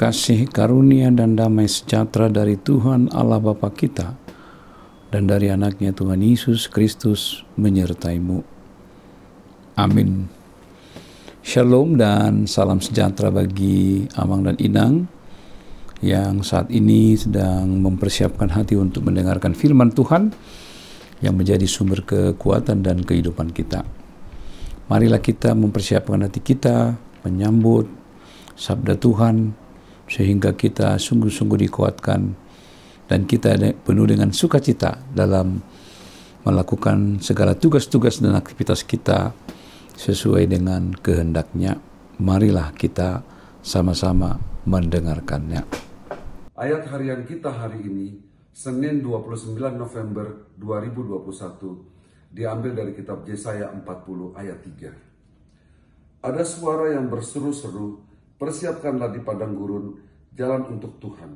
kasih karunia dan damai sejahtera dari Tuhan Allah Bapa kita dan dari anaknya Tuhan Yesus Kristus menyertaimu. Amin. Shalom dan salam sejahtera bagi Amang dan Inang yang saat ini sedang mempersiapkan hati untuk mendengarkan firman Tuhan yang menjadi sumber kekuatan dan kehidupan kita. Marilah kita mempersiapkan hati kita menyambut sabda Tuhan sehingga kita sungguh-sungguh dikuatkan dan kita penuh dengan sukacita dalam melakukan segala tugas-tugas dan aktivitas kita sesuai dengan kehendaknya. Marilah kita sama-sama mendengarkannya. Ayat harian kita hari ini, Senin 29 November 2021, diambil dari kitab Yesaya 40 ayat 3. Ada suara yang berseru-seru, Persiapkanlah di padang gurun jalan untuk Tuhan.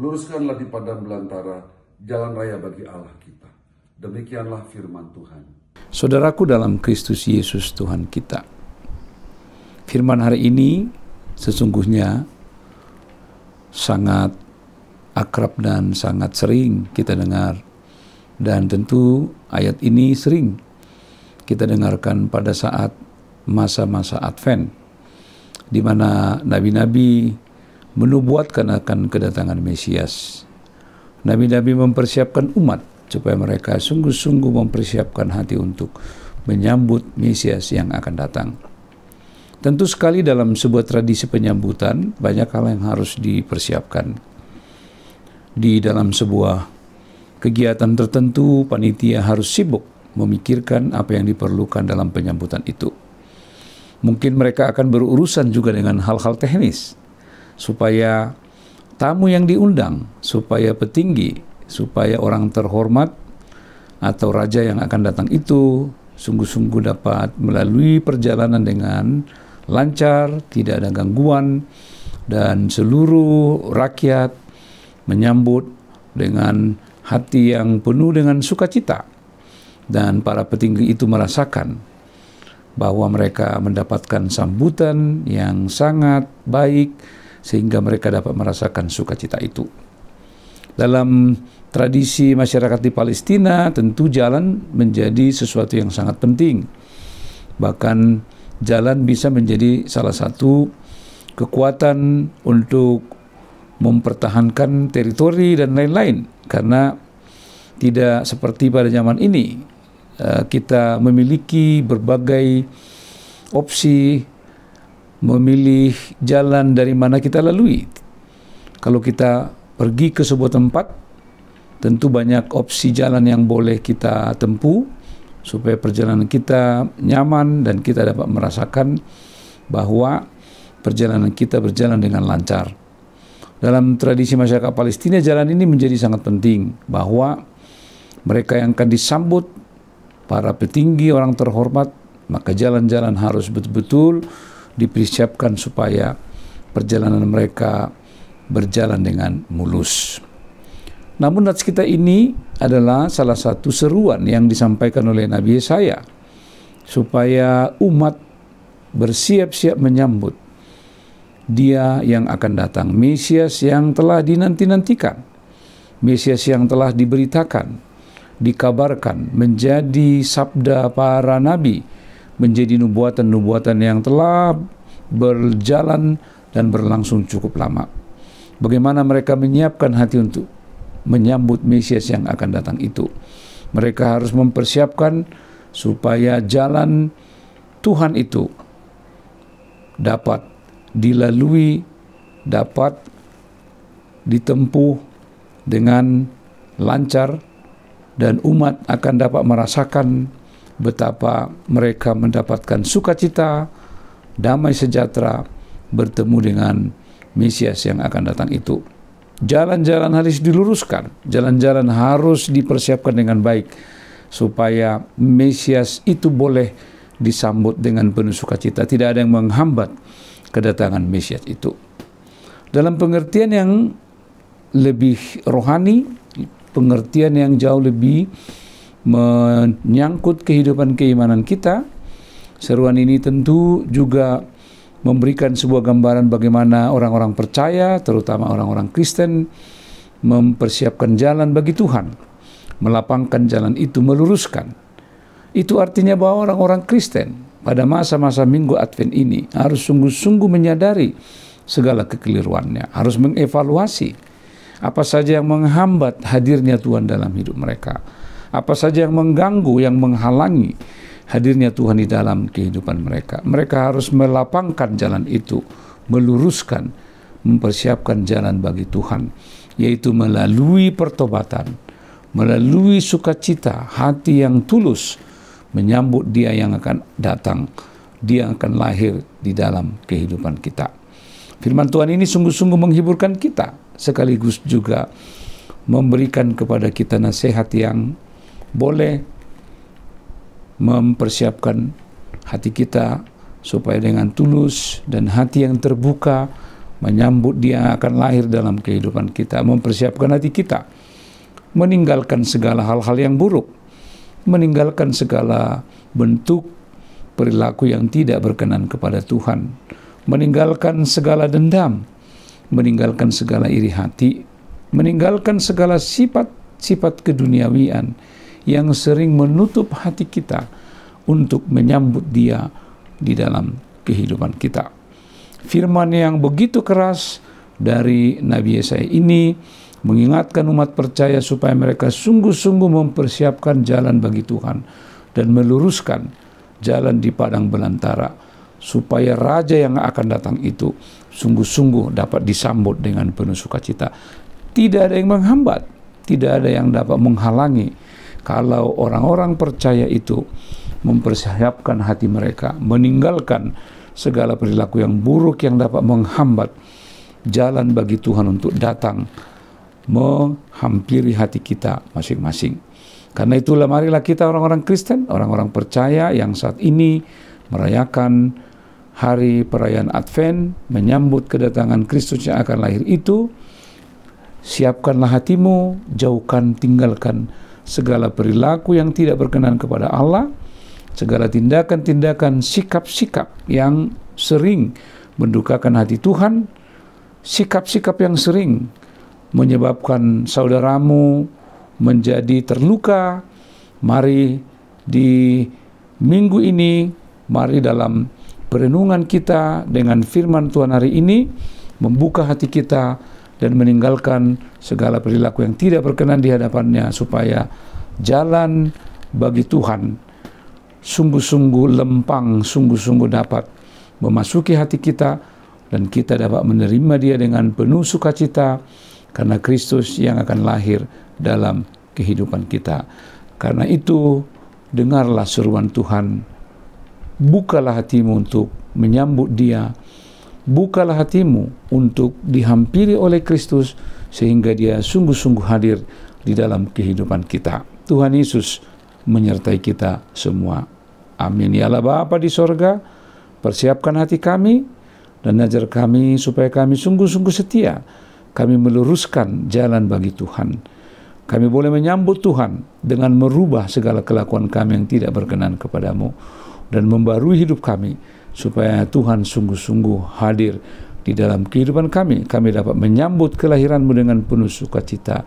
Luruskanlah di padang belantara jalan raya bagi Allah kita. Demikianlah firman Tuhan. Saudaraku dalam Kristus Yesus Tuhan kita. Firman hari ini sesungguhnya sangat akrab dan sangat sering kita dengar. Dan tentu ayat ini sering kita dengarkan pada saat masa-masa Advent di mana nabi-nabi menubuatkan akan kedatangan Mesias. Nabi-nabi mempersiapkan umat supaya mereka sungguh-sungguh mempersiapkan hati untuk menyambut Mesias yang akan datang. Tentu sekali dalam sebuah tradisi penyambutan banyak hal yang harus dipersiapkan. Di dalam sebuah kegiatan tertentu panitia harus sibuk memikirkan apa yang diperlukan dalam penyambutan itu. Mungkin mereka akan berurusan juga dengan hal-hal teknis supaya tamu yang diundang, supaya petinggi, supaya orang terhormat atau raja yang akan datang itu sungguh-sungguh dapat melalui perjalanan dengan lancar, tidak ada gangguan dan seluruh rakyat menyambut dengan hati yang penuh dengan sukacita dan para petinggi itu merasakan bahwa mereka mendapatkan sambutan yang sangat baik sehingga mereka dapat merasakan sukacita itu. Dalam tradisi masyarakat di Palestina, tentu jalan menjadi sesuatu yang sangat penting. Bahkan jalan bisa menjadi salah satu kekuatan untuk mempertahankan teritori dan lain-lain karena tidak seperti pada zaman ini Eh, kita memiliki berbagai opsi memilih jalan dari mana kita lalui. Kalau kita pergi ke sebuah tempat, tentu banyak opsi jalan yang boleh kita tempuh supaya perjalanan kita nyaman dan kita dapat merasakan bahwa perjalanan kita berjalan dengan lancar. Dalam tradisi masyarakat Palestina, jalan ini menjadi sangat penting bahwa mereka yang akan disambut para petinggi orang terhormat, maka jalan-jalan harus betul-betul dipersiapkan supaya perjalanan mereka berjalan dengan mulus. Namun nats kita ini adalah salah satu seruan yang disampaikan oleh Nabi Yesaya supaya umat bersiap-siap menyambut dia yang akan datang, Mesias yang telah dinanti-nantikan, Mesias yang telah diberitakan, dikabarkan menjadi sabda para nabi, menjadi nubuatan-nubuatan yang telah berjalan dan berlangsung cukup lama. Bagaimana mereka menyiapkan hati untuk menyambut Mesias yang akan datang itu. Mereka harus mempersiapkan supaya jalan Tuhan itu dapat dilalui, dapat ditempuh dengan lancar dan umat akan dapat merasakan betapa mereka mendapatkan sukacita, damai sejahtera bertemu dengan Mesias yang akan datang itu. Jalan-jalan harus diluruskan, jalan-jalan harus dipersiapkan dengan baik supaya Mesias itu boleh disambut dengan penuh sukacita. Tidak ada yang menghambat kedatangan Mesias itu. Dalam pengertian yang lebih rohani, pengertian yang jauh lebih menyangkut kehidupan keimanan kita. Seruan ini tentu juga memberikan sebuah gambaran bagaimana orang-orang percaya, terutama orang-orang Kristen, mempersiapkan jalan bagi Tuhan, melapangkan jalan itu, meluruskan. Itu artinya bahwa orang-orang Kristen pada masa-masa Minggu Advent ini harus sungguh-sungguh menyadari segala kekeliruannya, harus mengevaluasi apa saja yang menghambat hadirnya Tuhan dalam hidup mereka. Apa saja yang mengganggu, yang menghalangi hadirnya Tuhan di dalam kehidupan mereka. Mereka harus melapangkan jalan itu, meluruskan, mempersiapkan jalan bagi Tuhan, yaitu melalui pertobatan, melalui sukacita, hati yang tulus menyambut Dia yang akan datang, Dia akan lahir di dalam kehidupan kita. Firman Tuhan ini sungguh-sungguh menghiburkan kita, sekaligus juga memberikan kepada kita nasihat yang boleh mempersiapkan hati kita supaya dengan tulus dan hati yang terbuka menyambut dia akan lahir dalam kehidupan kita, mempersiapkan hati kita, meninggalkan segala hal-hal yang buruk, meninggalkan segala bentuk perilaku yang tidak berkenan kepada Tuhan meninggalkan segala dendam, meninggalkan segala iri hati, meninggalkan segala sifat-sifat keduniawian yang sering menutup hati kita untuk menyambut Dia di dalam kehidupan kita. Firman yang begitu keras dari Nabi Yesaya ini mengingatkan umat percaya supaya mereka sungguh-sungguh mempersiapkan jalan bagi Tuhan dan meluruskan jalan di padang belantara supaya raja yang akan datang itu sungguh-sungguh dapat disambut dengan penuh sukacita. Tidak ada yang menghambat, tidak ada yang dapat menghalangi kalau orang-orang percaya itu mempersiapkan hati mereka, meninggalkan segala perilaku yang buruk yang dapat menghambat jalan bagi Tuhan untuk datang menghampiri hati kita masing-masing. Karena itulah marilah kita orang-orang Kristen, orang-orang percaya yang saat ini merayakan hari perayaan Advent menyambut kedatangan Kristus yang akan lahir itu siapkanlah hatimu jauhkan tinggalkan segala perilaku yang tidak berkenan kepada Allah segala tindakan-tindakan sikap-sikap yang sering mendukakan hati Tuhan sikap-sikap yang sering menyebabkan saudaramu menjadi terluka mari di minggu ini mari dalam Perenungan kita dengan firman Tuhan hari ini membuka hati kita dan meninggalkan segala perilaku yang tidak berkenan di hadapannya supaya jalan bagi Tuhan sungguh-sungguh lempang, sungguh-sungguh dapat memasuki hati kita dan kita dapat menerima dia dengan penuh sukacita karena Kristus yang akan lahir dalam kehidupan kita. Karena itu, dengarlah seruan Tuhan bukalah hatimu untuk menyambut dia bukalah hatimu untuk dihampiri oleh Kristus sehingga dia sungguh-sungguh hadir di dalam kehidupan kita Tuhan Yesus menyertai kita semua amin ya Allah Bapa di sorga persiapkan hati kami dan ajar kami supaya kami sungguh-sungguh setia kami meluruskan jalan bagi Tuhan. Kami boleh menyambut Tuhan dengan merubah segala kelakuan kami yang tidak berkenan kepadamu dan membarui hidup kami supaya Tuhan sungguh-sungguh hadir di dalam kehidupan kami. Kami dapat menyambut kelahiranmu dengan penuh sukacita,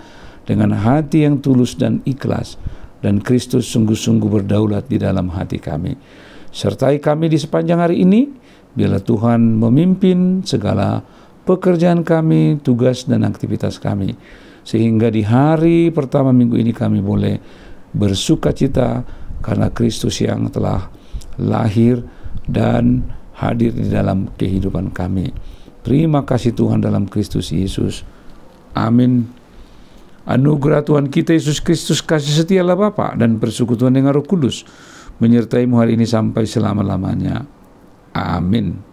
dengan hati yang tulus dan ikhlas, dan Kristus sungguh-sungguh berdaulat di dalam hati kami. Sertai kami di sepanjang hari ini, bila Tuhan memimpin segala pekerjaan kami, tugas dan aktivitas kami. Sehingga di hari pertama minggu ini kami boleh bersukacita karena Kristus yang telah lahir dan hadir di dalam kehidupan kami. Terima kasih Tuhan dalam Kristus Yesus. Amin. Anugerah Tuhan kita Yesus Kristus kasih setia lah Bapa dan persekutuan dengan Roh Kudus menyertaimu hari ini sampai selama-lamanya. Amin.